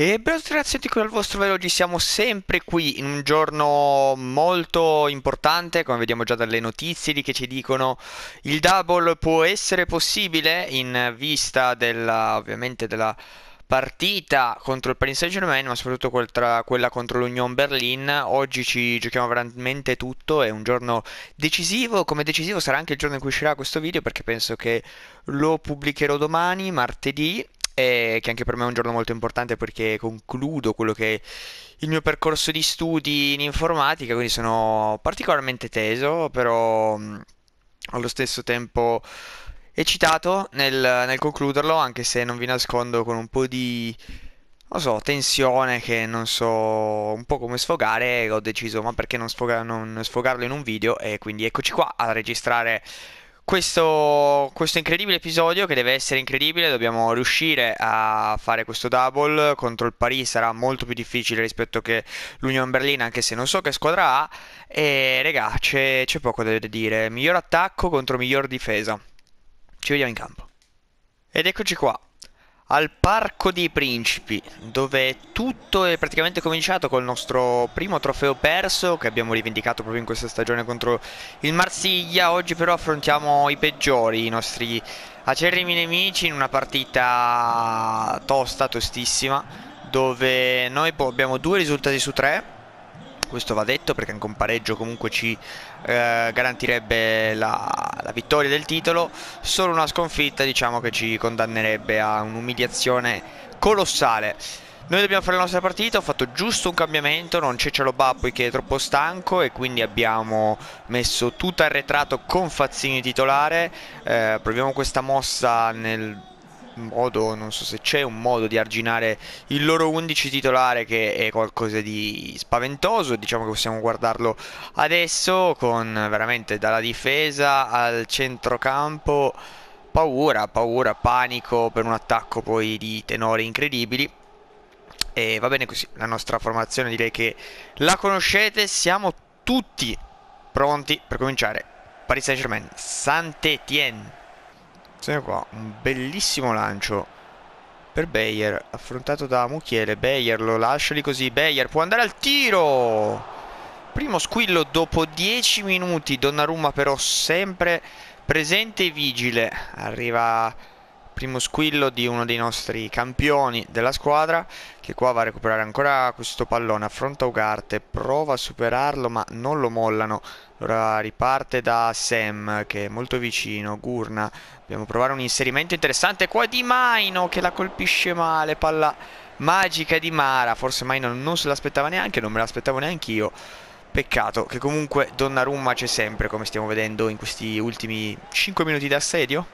E bello ragazzi, senti qui al vostro velo, oggi siamo sempre qui in un giorno molto importante, come vediamo già dalle notizie lì che ci dicono il double può essere possibile in vista della, ovviamente della partita contro il Paris Saint Germain, ma soprattutto quella contro l'Union Berlin. Oggi ci giochiamo veramente tutto, è un giorno decisivo, come decisivo sarà anche il giorno in cui uscirà questo video perché penso che lo pubblicherò domani, martedì eh, che anche per me è un giorno molto importante perché concludo quello che è il mio percorso di studi in informatica, quindi sono particolarmente teso, però mh, mm, allo stesso tempo eccitato nel, nel concluderlo, anche se non vi nascondo con un po' di non so, tensione che non so un po' come sfogare, ho deciso ma perché non, sfoga- non, sfogarlo in un video e quindi eccoci qua a registrare questo, questo, incredibile episodio che deve essere incredibile, dobbiamo riuscire a fare questo double contro il Paris, sarà molto più difficile rispetto che l'Union Berlina, anche se non so che squadra ha, e regà c'è, c'è poco da dire, miglior attacco contro miglior difesa, ci vediamo in campo. Ed eccoci qua, al Parco dei Principi, dove tutto è praticamente cominciato col nostro primo trofeo perso che abbiamo rivendicato proprio in questa stagione contro il Marsiglia. Oggi però affrontiamo i peggiori, i nostri acerrimi nemici in una partita tosta, tostissima, dove noi boh, abbiamo due risultati su tre. Questo va detto perché anche un pareggio comunque ci eh, garantirebbe la, la, vittoria del titolo, solo una sconfitta diciamo che ci condannerebbe a un'umiliazione colossale. Noi dobbiamo fare la nostra partita, ho fatto giusto un cambiamento, non c'è Cielo Babbo che è troppo stanco e quindi abbiamo messo tutto arretrato con Fazzini titolare, eh, proviamo questa mossa nel modo, non so se c'è un modo di arginare il loro 11 titolare che è qualcosa di spaventoso, diciamo che possiamo guardarlo adesso con veramente dalla difesa al centrocampo paura, paura, panico per un attacco poi di tenori incredibili. E va bene così, la nostra formazione direi che la conoscete, siamo tutti pronti per cominciare. Paris Saint Germain, Saint-Étienne. Sembra qua, un bellissimo lancio per Bayer, affrontato da Mucchiere. Bayer lo lascia lì così, Bayer può andare al tiro! Primo squillo dopo 10 minuti, Donnarumma però sempre presente e vigile. Arriva primo squillo di uno dei nostri campioni della squadra che qua va a recuperare ancora questo pallone affronta Ugarte prova a superarlo ma non lo mollano Ora riparte da Sam che è molto vicino, Gurna, dobbiamo provare un inserimento interessante qua di Maino che la colpisce male, palla magica di Mara, forse Maino non se l'aspettava neanche, non me l'aspettavo neanche io. Peccato che comunque Donnarumma c'è sempre come stiamo vedendo in questi ultimi 5 minuti d'assedio.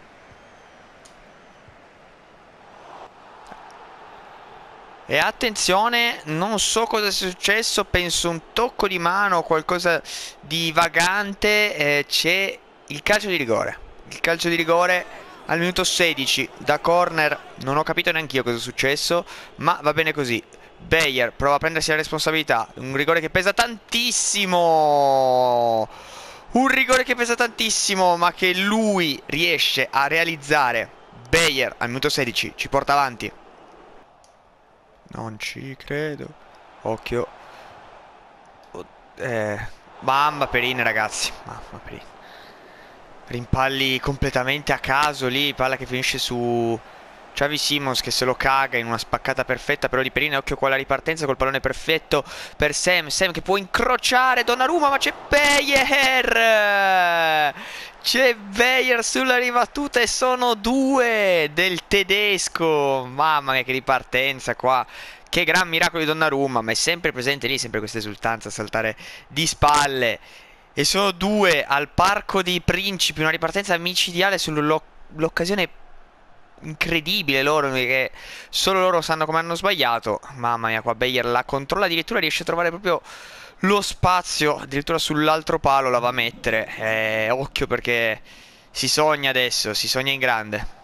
E attenzione, non so cosa sia successo, penso un tocco di mano, o qualcosa di vagante, eh, c'è il calcio di rigore. Il calcio di rigore al minuto 16 da corner, non ho capito neanche io cosa è successo, ma va bene così. Bayer prova a prendersi la responsabilità, un rigore che pesa tantissimo. Un rigore che pesa tantissimo, ma che lui riesce a realizzare. Bayer al minuto 16 ci porta avanti. Non ci credo. Occhio. Oh, eh. Mamma perina ragazzi. Mamma perina. Rimpalli completamente a caso lì. Palla che finisce su... Xavi Simons che se lo caga in una spaccata perfetta però di Perina occhio qua la ripartenza col pallone perfetto per Sam Sam che può incrociare Donnarumma ma c'è Beyer c'è Beyer sulla ribattuta e sono due del tedesco mamma mia che ripartenza qua che gran miracolo di Donnarumma ma è sempre presente lì sempre questa esultanza a saltare di spalle e sono due al parco dei principi una ripartenza micidiale sull'occasione incredibile loro che solo loro sanno come hanno sbagliato. Mamma mia, qua Bayer la controlla addirittura riesce a trovare proprio lo spazio, addirittura sull'altro palo la va a mettere. Eh, occhio perché si sogna adesso, si sogna in grande.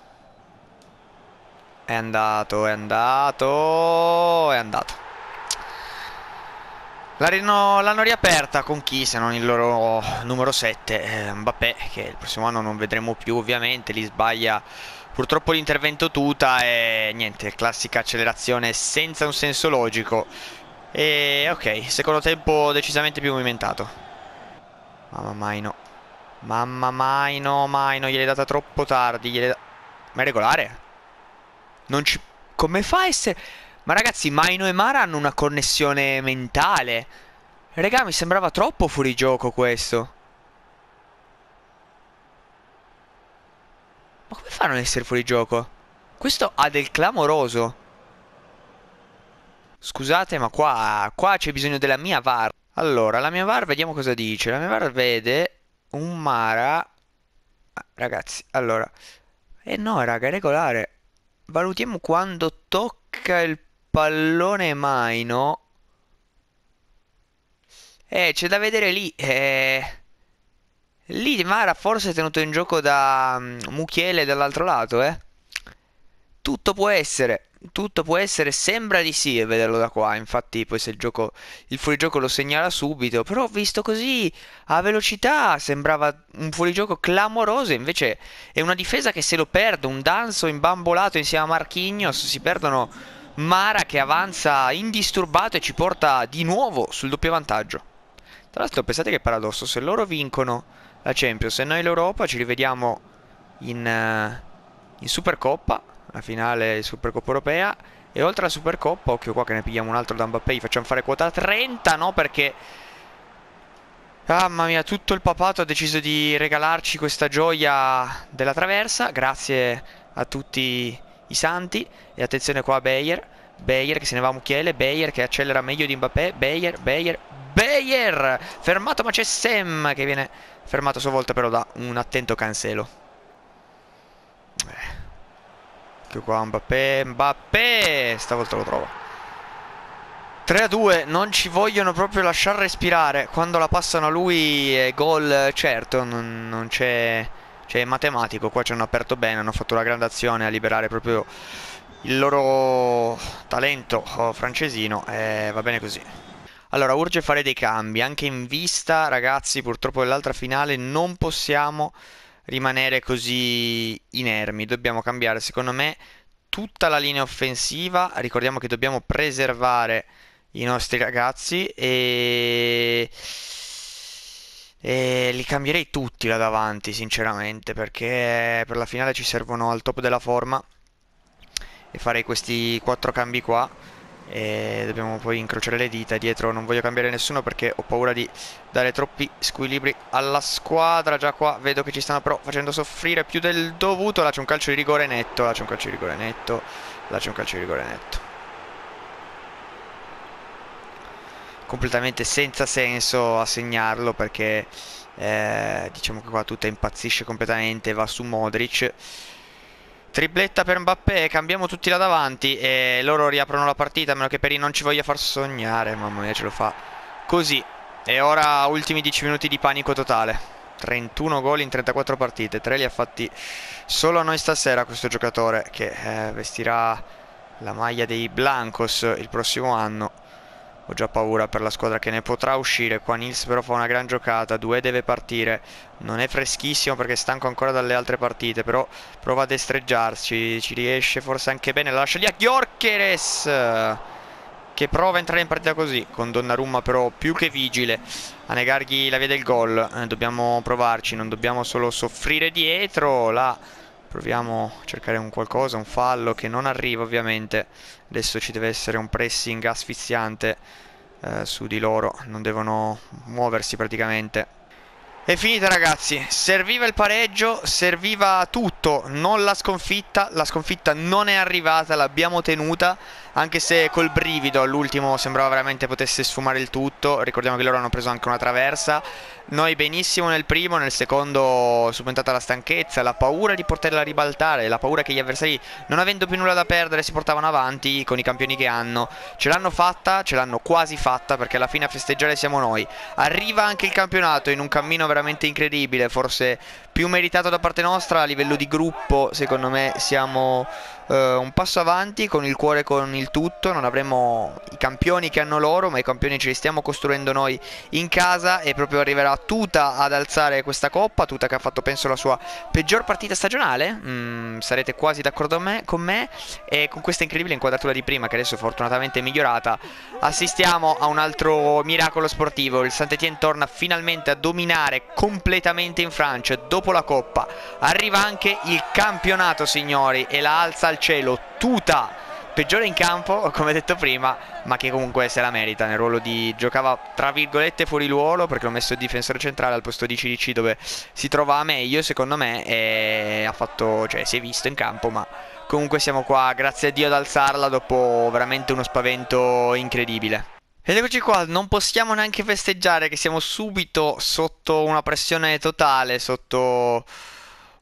È andato, è andato, è andato. L'hanno riaperta con chi se non il loro numero 7, eh, Mbappé, che il prossimo anno non vedremo più ovviamente, li sbaglia Purtroppo l'intervento tuta è niente, classica accelerazione senza un senso logico. E ok, secondo tempo decisamente più movimentato. Mamma mai no. Mamma mai no, mai no, gliel'hai data troppo tardi. Gliel'è da... Ma è regolare? Non ci... Come fa a essere... Ma ragazzi, Maino e Mara hanno una connessione mentale. Regà, mi sembrava troppo fuori gioco questo. Ma come fa a non essere fuori gioco? Questo ha del clamoroso. Scusate, ma qua, qua c'è bisogno della mia VAR. Allora, la mia VAR, vediamo cosa dice. La mia VAR vede un Mara... Ragazzi, allora... Eh no, raga, è regolare. Valutiamo quando tocca il pallone Maino. Eh, c'è da vedere lì. Eh... Lì Mara forse è tenuto in gioco da um, mm, Muchiele dall'altro lato, eh? Tutto può essere, tutto può essere, sembra di sì a vederlo da qua, infatti poi se il, gioco, il fuorigioco lo segnala subito, però visto così a velocità sembrava un fuorigioco clamoroso, invece è una difesa che se lo perde, un danzo imbambolato insieme a Marquinhos, si perdono Mara che avanza indisturbato e ci porta di nuovo sul doppio vantaggio. Tra l'altro pensate che paradosso, se loro vincono la Champions e noi l'Europa ci rivediamo in, eh, in Supercoppa, la finale Supercoppa europea e oltre alla Supercoppa, occhio qua che ne pigliamo un altro da Mbappé, gli facciamo fare quota 30, no? Perché mamma mia, tutto il papato ha deciso di regalarci questa gioia della traversa, grazie a tutti i santi e attenzione qua a Bayer, Bayer che se ne va a Mucchiele Bayer che accelera meglio di Mbappé, Bayer, Bayer, Bayer, fermato ma c'è Sam che viene Fermato a sua volta però da un attento Cancelo. Eh. qua Mbappé, Mbappé! Stavolta lo trovo 3 a 2, non ci vogliono proprio lasciar respirare. Quando la passano a lui è gol certo, non, non c'è... Cioè matematico, qua ci hanno aperto bene, hanno fatto una grande azione a liberare proprio il loro talento oh, francesino e eh, va bene così. Allora, urge fare dei cambi, anche in vista, ragazzi, purtroppo dell'altra finale non possiamo rimanere così inermi, dobbiamo cambiare, secondo me, tutta la linea offensiva, ricordiamo che dobbiamo preservare i nostri ragazzi e... E li cambierei tutti là davanti, sinceramente, perché per la finale ci servono al top della forma. E farei questi quattro cambi qua e dobbiamo poi incrociare le dita dietro non voglio cambiare nessuno perché ho paura di dare troppi squilibri alla squadra già qua vedo che ci stanno però facendo soffrire più del dovuto là c'è un calcio di rigore netto là c'è un calcio di rigore netto là c'è un calcio di rigore netto completamente senza senso assegnarlo perché eh, diciamo che qua tutto impazzisce completamente va su Modric Tripletta per Mbappé, cambiamo tutti là davanti e loro riaprono la partita, a meno che Peri non ci voglia far sognare, mamma mia ce lo fa così. E ora ultimi 10 minuti di panico totale. 31 gol in 34 partite, 3 li ha fatti solo a noi stasera questo giocatore che eh, vestirà la maglia dei Blancos il prossimo anno ho già paura per la squadra che ne potrà uscire qua Nils però fa una gran giocata Due deve partire non è freschissimo perché è stanco ancora dalle altre partite però prova a destreggiarci ci riesce forse anche bene la lascia lì a Gyorkeres che prova a entrare in partita così con Donnarumma però più che vigile a negargli la via del gol eh, dobbiamo provarci non dobbiamo solo soffrire dietro la Proviamo a cercare un qualcosa, un fallo che non arriva ovviamente. Adesso ci deve essere un pressing asfissiante eh, su di loro. Non devono muoversi praticamente. È finita ragazzi, serviva il pareggio, serviva tutto, non la sconfitta, la sconfitta non è arrivata, l'abbiamo tenuta anche se col brivido all'ultimo sembrava veramente potesse sfumare il tutto, ricordiamo che loro hanno preso anche una traversa, noi benissimo nel primo, nel secondo supentata la stanchezza, la paura di poterla ribaltare, la paura che gli avversari non avendo più nulla da perdere si portavano avanti con i campioni che hanno, ce l'hanno fatta, ce l'hanno quasi fatta perché alla fine a festeggiare siamo noi, arriva anche il campionato in un cammino veramente incredibile, forse più meritato da parte nostra a livello di gruppo secondo me siamo eh, un passo avanti con il cuore con il tutto non avremo i campioni che hanno loro ma i campioni ce li stiamo costruendo noi in casa e proprio arriverà Tuta ad alzare questa coppa Tuta che ha fatto penso la sua peggior partita stagionale mm, sarete quasi d'accordo con me e con questa incredibile inquadratura di prima che adesso fortunatamente è migliorata assistiamo a un altro miracolo sportivo il Saint-Étienne torna finalmente a dominare completamente in Francia dopo dopo la Coppa. Arriva anche il campionato, signori, e la alza al cielo, tuta peggiore in campo, come detto prima, ma che comunque se la merita nel ruolo di giocava tra virgolette fuori ruolo perché l'ho messo difensore centrale al posto di CDC, dove si trova meglio, secondo me, e ha fatto, cioè si è visto in campo, ma comunque siamo qua, grazie a Dio ad alzarla dopo veramente uno spavento incredibile. Ed eccoci qua, non possiamo neanche festeggiare che siamo subito sotto una pressione totale, sotto...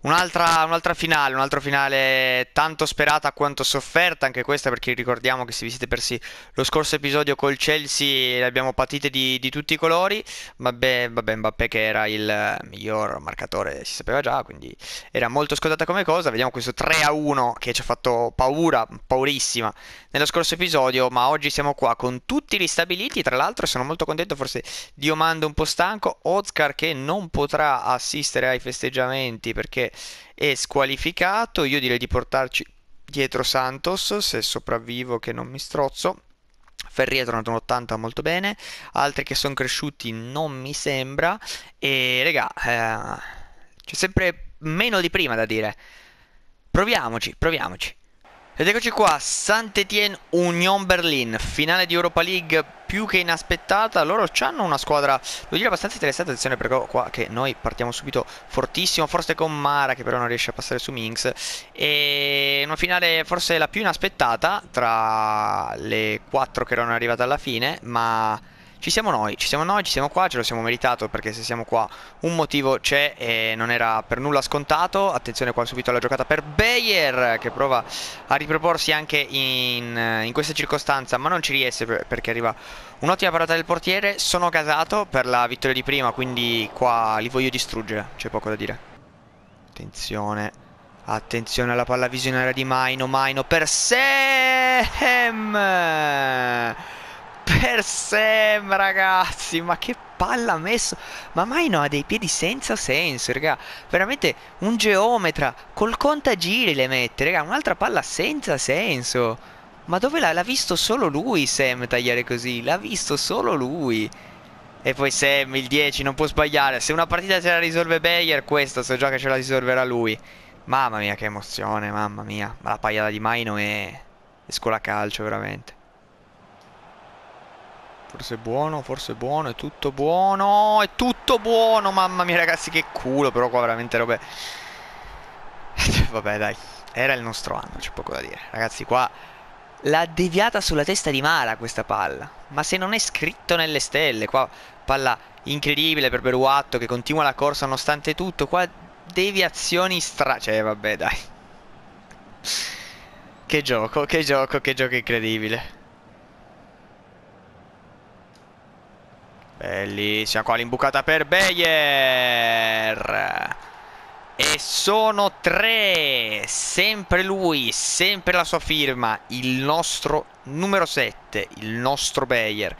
Un'altra, un'altra, finale, un'altra finale tanto sperata quanto sofferta, anche questa perché ricordiamo che se vi siete persi lo scorso episodio col Chelsea l'abbiamo abbiamo patite di, di tutti i colori, vabbè, vabbè Mbappé che era il miglior marcatore si sapeva già, quindi era molto scontata come cosa, vediamo questo 3-1 che ci ha fatto paura, paurissima nello scorso episodio, ma oggi siamo qua con tutti ristabiliti, tra l'altro sono molto contento, forse Dio Diomando un po' stanco, Oscar che non potrà assistere ai festeggiamenti perché è squalificato, io direi di portarci dietro Santos se sopravvivo che non mi strozzo. Ferri è tornato un 80 molto bene, altri che sono cresciuti non mi sembra e regà eh, c'è sempre meno di prima da dire. Proviamoci, proviamoci. Ed eccoci qua, Saint-Étienne Union Berlin, finale di Europa League più che inaspettata, loro hanno una squadra, devo dire, abbastanza interessante, attenzione perché qua che noi partiamo subito fortissimo, forse con Mara che però non riesce a passare su Minx, e una finale forse la più inaspettata tra le quattro che erano arrivate alla fine, ma ci siamo noi, ci siamo noi, ci siamo qua, ce lo siamo meritato perché se siamo qua un motivo c'è e non era per nulla scontato. Attenzione qua subito alla giocata per Bayer che prova a riproporsi anche in, in questa circostanza ma non ci riesce perché arriva un'ottima parata del portiere. Sono casato per la vittoria di prima quindi qua li voglio distruggere, c'è poco da dire. Attenzione. Attenzione alla palla visionaria di Maino, Maino per Sem! per Sam, ragazzi, ma che palla ha messo. Ma mai no, ha dei piedi senza senso, raga. Veramente un geometra col contagiri le mette, raga. Un'altra palla senza senso. Ma dove l'ha? visto solo lui Sam tagliare così. L'ha visto solo lui. E poi Sam, il 10, non può sbagliare. Se una partita ce la risolve Bayer, questa so già che ce la risolverà lui. Mamma mia, che emozione, mamma mia. Ma la pagliata di Maino è... è scuola calcio, veramente. Forse è buono, forse è buono, è tutto buono, è tutto buono, mamma mia ragazzi che culo, però qua veramente robe... Vabbè dai, era il nostro anno, c'è poco da dire. Ragazzi qua l'ha deviata sulla testa di Mala questa palla, ma se non è scritto nelle stelle, qua palla incredibile per Beruatto che continua la corsa nonostante tutto, qua deviazioni stra... cioè vabbè dai. Che gioco, che gioco, che gioco incredibile. Bellissima qua l'imbucata per Beyer. E sono tre. Sempre lui, sempre la sua firma. Il nostro numero 7, il nostro Beyer.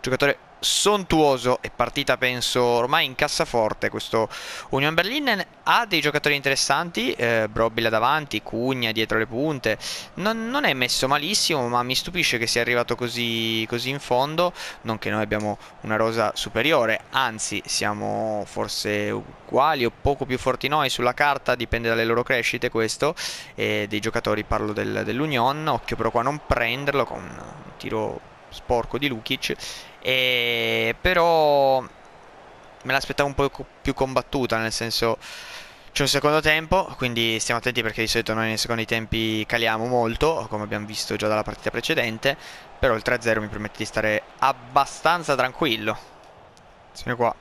Giocatore sontuoso e partita penso ormai in cassaforte questo Union Berlin ha dei giocatori interessanti eh, Brobby davanti, Cugna dietro le punte non, non, è messo malissimo ma mi stupisce che sia arrivato così, così in fondo non che noi abbiamo una rosa superiore anzi siamo forse uguali o poco più forti noi sulla carta dipende dalle loro crescite questo e dei giocatori parlo del, dell'Union occhio però qua a non prenderlo con un tiro sporco di Lukic e però me l'aspettavo un po' più combattuta, nel senso c'è un secondo tempo, quindi stiamo attenti perché di solito noi nei secondi tempi caliamo molto, come abbiamo visto già dalla partita precedente, però il 3-0 mi permette di stare abbastanza tranquillo. Siamo qua,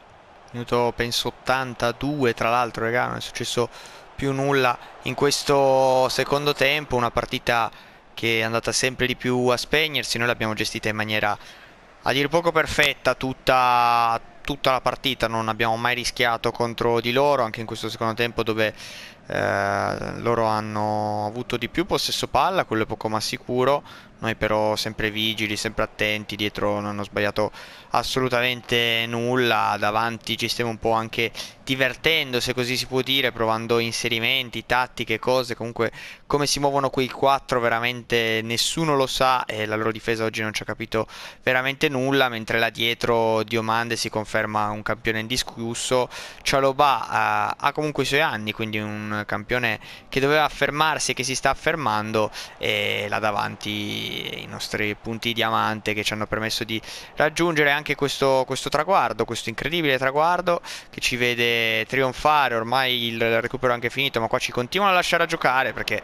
minuto penso 82 tra l'altro, raga, non è successo più nulla in questo secondo tempo, una partita che è andata sempre di più a spegnersi, noi l'abbiamo gestita in maniera a dir poco perfetta tutta, tutta la partita, non abbiamo mai rischiato contro di loro, anche in questo secondo tempo dove eh, loro hanno avuto di più possesso palla, quello è poco ma sicuro, noi però sempre vigili, sempre attenti, dietro non hanno sbagliato assolutamente nulla, davanti ci stiamo un po' anche divertendo, se così si può dire, provando inserimenti, tattiche, cose, comunque come si muovono quei quattro veramente nessuno lo sa e la loro difesa oggi non ci ha capito veramente nulla, mentre là dietro Diomande si conferma un campione indiscusso, Cialoba uh, ha comunque i suoi anni, quindi un campione che doveva affermarsi e che si sta affermando e là davanti i nostri punti diamante che ci hanno permesso di raggiungere anche questo, questo traguardo, questo incredibile traguardo che ci vede trionfare, ormai il recupero è anche finito, ma qua ci continuano a lasciare a giocare perché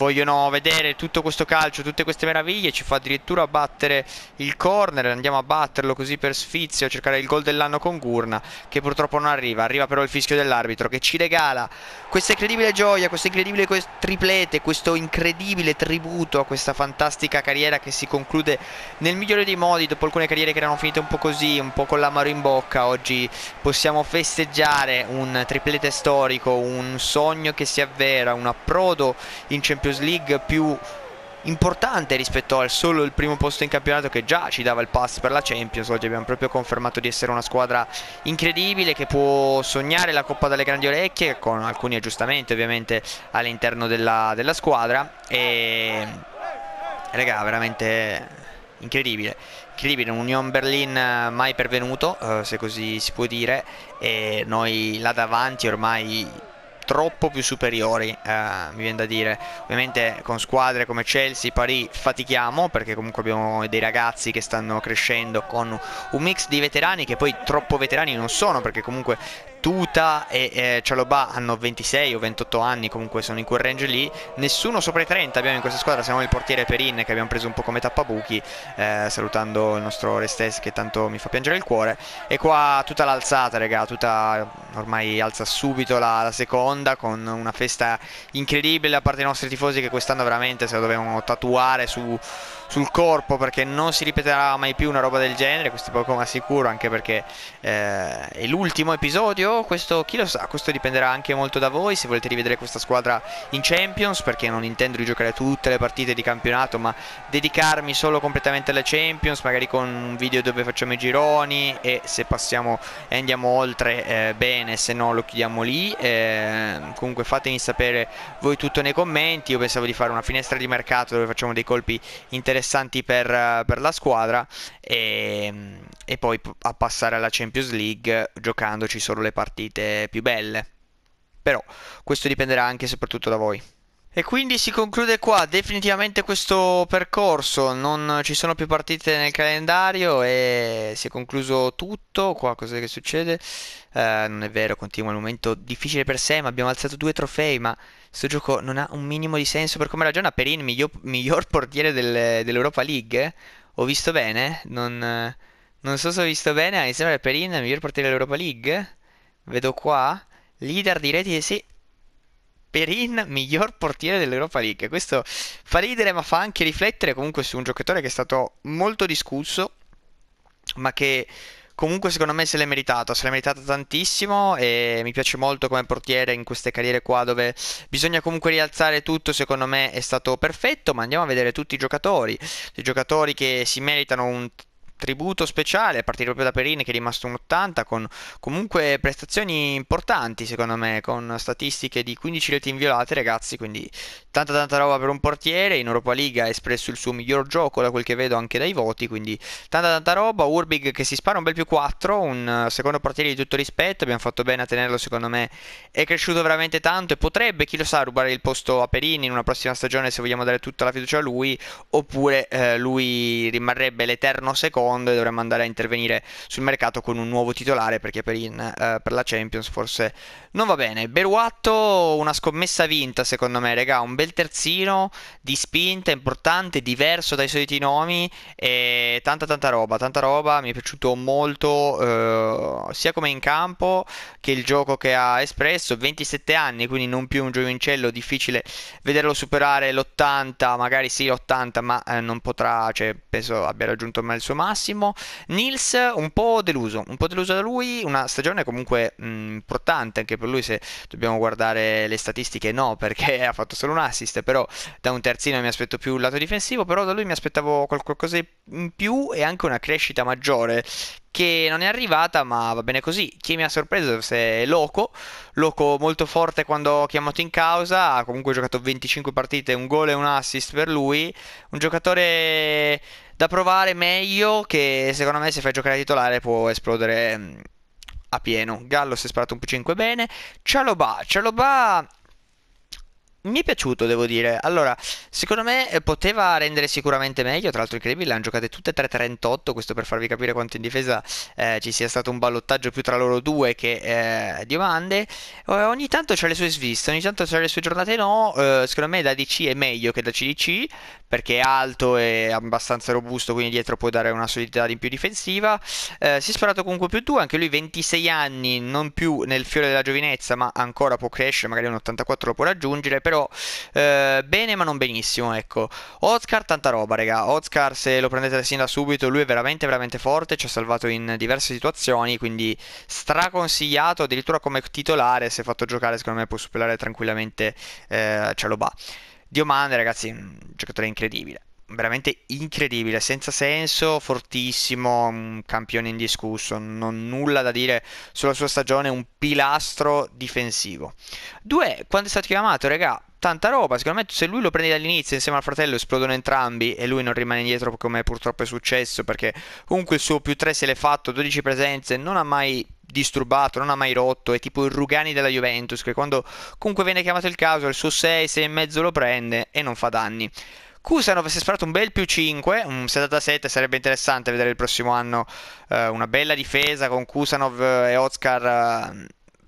vogliono vedere tutto questo calcio, tutte queste meraviglie, ci fa addirittura battere il corner, andiamo a batterlo così per sfizio, a cercare il gol dell'anno con Gurna, che purtroppo non arriva, arriva però il fischio dell'arbitro che ci regala questa incredibile gioia, questo incredibile triplete, questo incredibile tributo a questa fantastica carriera che si conclude nel migliore dei modi, dopo alcune carriere che erano finite un po' così, un po' con l'amaro in bocca, oggi possiamo festeggiare un triplete storico, un sogno che si avvera, un approdo in Champions Champions League più importante rispetto al solo il primo posto in campionato che già ci dava il pass per la Champions oggi abbiamo proprio confermato di essere una squadra incredibile che può sognare la Coppa dalle grandi orecchie con alcuni aggiustamenti ovviamente all'interno della, della squadra e raga veramente incredibile incredibile, un Union Berlin mai pervenuto, eh, se così si può dire, e noi là davanti ormai troppo più superiori, eh, mi viene da dire. Ovviamente con squadre come Chelsea, Paris fatichiamo perché comunque abbiamo dei ragazzi che stanno crescendo con un mix di veterani che poi troppo veterani non sono perché comunque Tuta e eh, Cialobà hanno 26 o 28 anni, comunque sono in quel range lì. Nessuno sopra i 30 abbiamo in questa squadra, se non il portiere Perin che abbiamo preso un po' come tappabuchi, eh, salutando il nostro Restes che tanto mi fa piangere il cuore. E qua tutta l'alzata, raga, tutta ormai alza subito la, la, seconda con una festa incredibile da parte dei nostri tifosi che quest'anno veramente se la dovevano tatuare su, sul corpo perché non si ripeterà mai più una roba del genere, questo è poco ma sicuro, anche perché eh, è l'ultimo episodio, questo chi lo sa, questo dipenderà anche molto da voi, se volete rivedere questa squadra in Champions, perché non intendo giocare tutte le partite di campionato, ma dedicarmi solo completamente alle Champions, magari con un video dove facciamo i gironi e se passiamo e andiamo oltre eh, bene, se no lo chiudiamo lì. Eh, comunque fatemi sapere voi tutto nei commenti, io pensavo di fare una finestra di mercato dove facciamo dei colpi interessanti per, per la squadra e, ehm, e poi a passare alla Champions. Champions League giocandoci solo le partite più belle. Però questo dipenderà anche e soprattutto da voi. E quindi si conclude qua definitivamente questo percorso, non ci sono più partite nel calendario e si è concluso tutto, qua cosa che succede? Eh, non è vero, continua il momento difficile per sé, ma abbiamo alzato due trofei, ma questo gioco non ha un minimo di senso per come ragiona Perin, miglior, miglior portiere del, dell'Europa League, ho visto bene? Non... Non so se ho visto bene, a insieme al Perin, il miglior portiere dell'Europa League. Vedo qua, leader di reti, eh sì. Perin, miglior portiere dell'Europa League. Questo fa ridere, ma fa anche riflettere comunque su un giocatore che è stato molto discusso, ma che comunque secondo me se l'è meritato, se l'è meritato tantissimo e mi piace molto come portiere in queste carriere qua dove bisogna comunque rialzare tutto, secondo me è stato perfetto, ma andiamo a vedere tutti i giocatori, i giocatori che si meritano un tributo speciale a partire proprio da Perini che è rimasto un 80 con comunque prestazioni importanti secondo me con statistiche di 15 reti inviolate ragazzi quindi tanta tanta roba per un portiere in Europa League ha espresso il suo miglior gioco da quel che vedo anche dai voti quindi tanta tanta roba Urbig che si spara un bel più 4 un secondo portiere di tutto rispetto abbiamo fatto bene a tenerlo secondo me è cresciuto veramente tanto e potrebbe chi lo sa rubare il posto a Perini in una prossima stagione se vogliamo dare tutta la fiducia a lui oppure eh, lui rimarrebbe l'eterno secondo Bond e dovremmo andare a intervenire sul mercato con un nuovo titolare perché per, in, eh, per la Champions forse non va bene. Beruatto, una scommessa vinta secondo me, regà, un bel terzino di spinta importante, diverso dai soliti nomi e tanta tanta roba, tanta roba, mi è piaciuto molto eh, sia come in campo che il gioco che ha espresso, 27 anni, quindi non più un giovincello, difficile vederlo superare l'80, magari sì l'80, ma eh, non potrà, cioè, penso abbia raggiunto mai il suo massimo massimo. Nils un po' deluso, un po' deluso da lui, una stagione comunque mh, mm, importante anche per lui se dobbiamo guardare le statistiche no, perché ha fatto solo un assist, però da un terzino mi aspetto più il lato difensivo, però da lui mi aspettavo qualcosa in più e anche una crescita maggiore che non è arrivata, ma va bene così. Chi mi ha sorpreso è Loco, Loco molto forte quando chiamato in causa, ha comunque giocato 25 partite, un gol e un assist per lui, un giocatore da provare meglio che secondo me se fai giocare a titolare può esplodere mm, a pieno. Gallo si è sparato un P5 bene. Cialobà, Cialobà mi è piaciuto, devo dire. Allora, secondo me eh, poteva rendere sicuramente meglio. Tra l'altro, incredibile, Cleveland hanno giocate tutte 3-38. Questo per farvi capire quanto in difesa eh, ci sia stato un ballottaggio più tra loro due che eh, domande. ogni tanto c'è le sue sviste, ogni tanto c'è le sue giornate no. Eh, secondo me da DC è meglio che da CDC perché è alto e abbastanza robusto, quindi dietro può dare una solidità in più difensiva. Eh, si è sparato comunque più 2. Anche lui, 26 anni, non più nel fiore della giovinezza, ma ancora può crescere. Magari un 84 lo può raggiungere però eh, bene ma non benissimo, ecco. Oscar tanta roba, raga. Oscar se lo prendete sin da subito, lui è veramente veramente forte, ci ha salvato in diverse situazioni, quindi straconsigliato addirittura come titolare, se fatto giocare secondo me può superare tranquillamente eh, Cialoba. Diomande, ragazzi, un giocatore incredibile veramente incredibile, senza senso, fortissimo, un campione indiscusso, non nulla da dire sulla sua stagione, un pilastro difensivo. Due, quando è stato chiamato, regà, tanta roba. Secondo me, se lui lo prende dall'inizio insieme al fratello, esplodono entrambi e lui non rimane indietro come purtroppo è successo. Perché comunque il suo più 3 se l'è fatto, 12 presenze, non ha mai disturbato, non ha mai rotto. È tipo il Rugani della Juventus, che quando comunque viene chiamato il caso, il suo 6, 6 e mezzo lo prende e non fa danni. Kusanov si è sparato un bel più 5, un 77 sarebbe interessante vedere il prossimo anno eh, una bella difesa con Kusanov e Oskar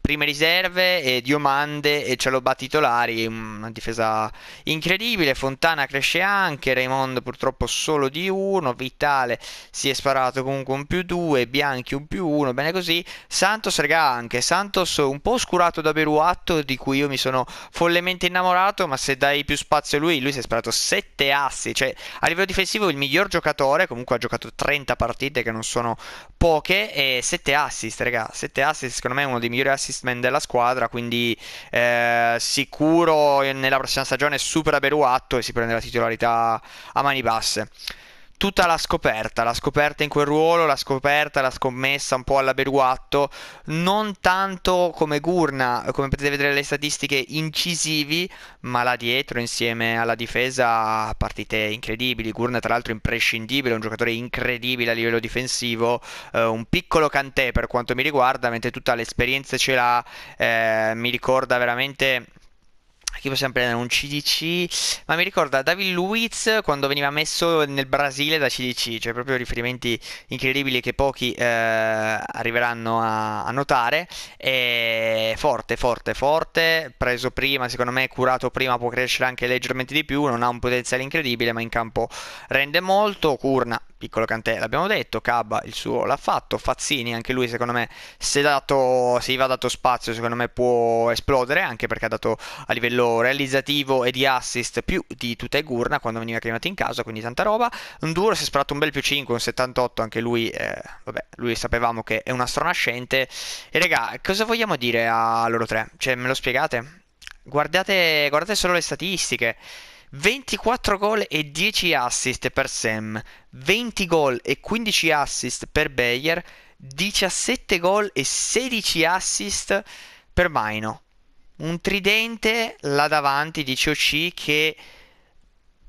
prime riserve e Diomande e Cialobà titolari, una difesa incredibile, Fontana cresce anche, Raimondo purtroppo solo di 1, Vitale si è sparato comunque un più 2, Bianchi un più 1, bene così, Santos regà anche, Santos un po' oscurato da Beruatto di cui io mi sono follemente innamorato, ma se dai più spazio a lui, lui si è sparato 7 assi, cioè a livello difensivo il miglior giocatore, comunque ha giocato 30 partite che non sono poche e 7 assist, regà, 7 assist secondo me è uno dei migliori assist assist man della squadra, quindi eh, sicuro nella prossima stagione supera Beruatto e si prende la titolarità a mani basse tutta la scoperta, la scoperta in quel ruolo, la scoperta, la scommessa un po' alla Beruatto, non tanto come Gurna, come potete vedere le statistiche incisivi, ma là dietro insieme alla difesa partite incredibili, Gurna tra l'altro imprescindibile, un giocatore incredibile a livello difensivo, eh, un piccolo cantè per quanto mi riguarda, mentre tutta l'esperienza ce l'ha, eh, mi ricorda veramente chi possiamo prendere? Un CDC. Ma mi ricorda David Luiz quando veniva messo nel Brasile da CDC. Cioè, proprio riferimenti incredibili che pochi eh, arriveranno a, a notare. E forte, forte, forte. Preso prima, secondo me, curato prima, può crescere anche leggermente di più. Non ha un potenziale incredibile, ma in campo rende molto. Curna, piccolo Cantè, l'abbiamo detto. Cabba, il suo l'ha fatto. Fazzini, anche lui, secondo me, se, dato, se gli va dato spazio, secondo me può esplodere. Anche perché ha dato a livello livello realizzativo e di assist più di tutta e Gurna quando veniva chiamato in casa, quindi tanta roba. Nduro si è sparato un bel più 5, un 78, anche lui, eh, vabbè, lui sapevamo che è un astronascente. E raga, cosa vogliamo dire a loro tre? Cioè, me lo spiegate? Guardate, guardate solo le statistiche. 24 gol e 10 assist per Sam, 20 gol e 15 assist per Bayer, 17 gol e 16 assist per Maino un tridente là davanti di COC che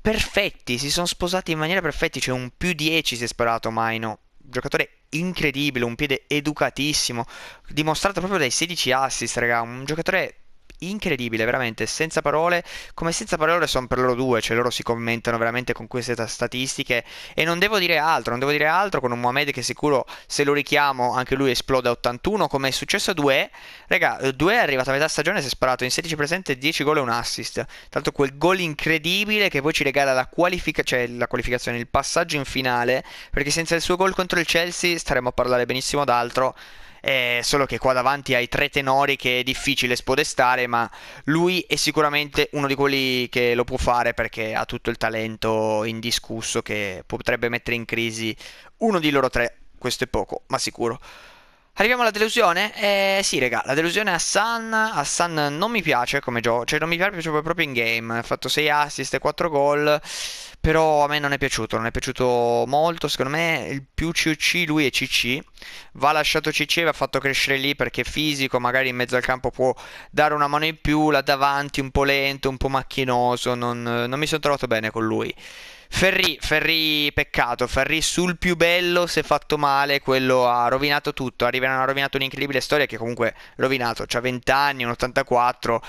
perfetti, si sono sposati in maniera perfetta, cioè un più 10 si è sparato Maino, giocatore incredibile, un piede educatissimo, dimostrato proprio dai 16 assist, raga, un giocatore incredibile, veramente senza parole, come senza parole sono per loro due, cioè loro si commentano veramente con queste statistiche e non devo dire altro, non devo dire altro con un Mohamed che sicuro se lo richiamo anche lui esplode a 81 come è successo a Due, raga, eh, Due è arrivato a metà stagione si è sparato in 16 presenze 10 gol e un assist, tanto quel gol incredibile che poi ci regala la, qualifica- cioè la qualificazione, il passaggio in finale, perché senza il suo gol contro il Chelsea staremmo a parlare benissimo d'altro eh, solo che qua davanti hai tre tenori che è difficile spodestare, ma lui è sicuramente uno di quelli che lo può fare perché ha tutto il talento indiscusso che potrebbe mettere in crisi uno di loro tre, questo è poco, ma sicuro. Arriviamo alla delusione? Eh sì, raga, la delusione a è a Hassan non mi piace come gioco, cioè non mi piace proprio in game. Ha fatto 6 assist e 4 gol. Però a me non è piaciuto, non è piaciuto molto. Secondo me il più CC lui è CC. Va lasciato CC, e va fatto crescere lì perché fisico, magari in mezzo al campo può dare una mano in più, là davanti un po' lento, un po' macchinoso. Non, non mi sono trovato bene con lui. Ferri, Ferri, peccato, Ferri sul più bello si è fatto male, quello ha rovinato tutto, ha rovinato un'incredibile storia che comunque rovinato, c'ha 20 anni, un 84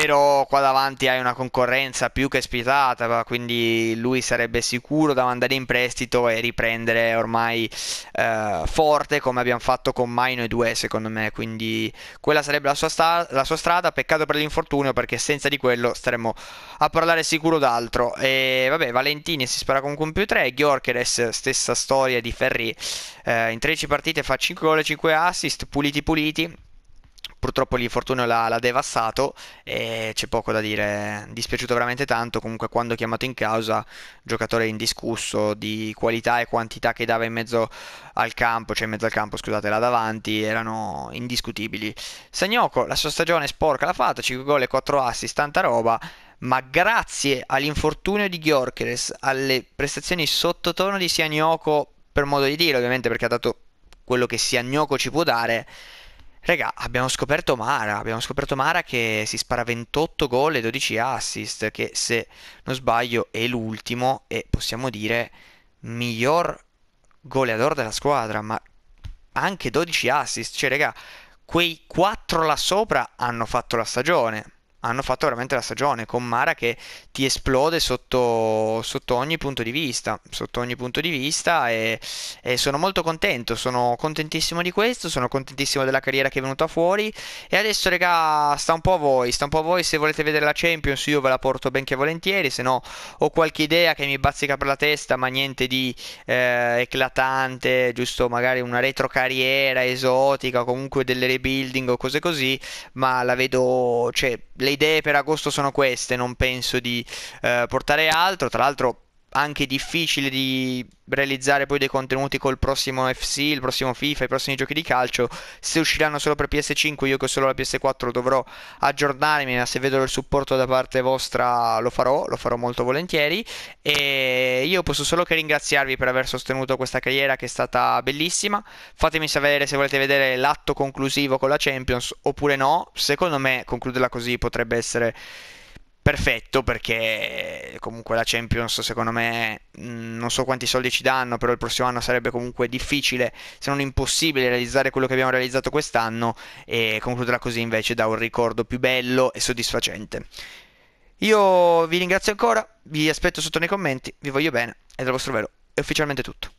però qua davanti hai una concorrenza più che spietata, quindi lui sarebbe sicuro da mandare in prestito e riprendere ormai eh, forte come abbiamo fatto con mai e due secondo me, quindi quella sarebbe la sua, sta- la sua strada, peccato per l'infortunio perché senza di quello staremmo a parlare sicuro d'altro. E vabbè, Valentini si spara comunque un più 3, Gyorkeres stessa storia di Ferri, eh, in 13 partite fa 5 gol e 5 assist, puliti puliti purtroppo l'infortunio l'ha, devastato e c'è poco da dire, dispiaciuto veramente tanto, comunque quando chiamato in causa, giocatore indiscusso di qualità e quantità che dava in mezzo al campo, cioè in mezzo al campo scusate, là davanti, erano indiscutibili. Sagnoco, la sua stagione sporca l'ha fatta, 5 gol e 4 assist, tanta roba, ma grazie all'infortunio di Gyorkeres, alle prestazioni sottotono di Siagnoko, per modo di dire ovviamente perché ha dato quello che Siagnoko ci può dare, Raga, abbiamo scoperto Mara, abbiamo scoperto Mara che si spara 28 gol e 12 assist, che se non sbaglio è l'ultimo e possiamo dire miglior goleador della squadra, ma anche 12 assist, cioè raga, quei 4 là sopra hanno fatto la stagione hanno fatto veramente la stagione con Mara che ti esplode sotto, sotto ogni punto di vista, sotto ogni punto di vista e, e, sono molto contento, sono contentissimo di questo, sono contentissimo della carriera che è venuta fuori e adesso raga sta un po' a voi, sta un po' a voi se volete vedere la Champions io ve la porto benché volentieri, se no ho qualche idea che mi bazzica per la testa ma niente di eh, eclatante, giusto magari una retrocarriera esotica o comunque delle rebuilding o cose così, ma la vedo, cioè le idee per agosto sono queste, non penso di eh, portare altro, tra l'altro anche difficile di realizzare poi dei contenuti col prossimo FC, il prossimo FIFA, i prossimi giochi di calcio. Se usciranno solo per PS5, io che ho solo la PS4 dovrò aggiornarmi, ma se vedo il supporto da parte vostra lo farò, lo farò molto volentieri. E io posso solo che ringraziarvi per aver sostenuto questa carriera che è stata bellissima. Fatemi sapere se volete vedere l'atto conclusivo con la Champions oppure no. Secondo me concluderla così potrebbe essere perfetto perché comunque la Champions secondo me mm, non so quanti soldi ci danno, però il prossimo anno sarebbe comunque difficile, se non impossibile, realizzare quello che abbiamo realizzato quest'anno e concluderà così invece da un ricordo più bello e soddisfacente. Io vi ringrazio ancora, vi aspetto sotto nei commenti, vi voglio bene e dal vostro velo è ufficialmente tutto.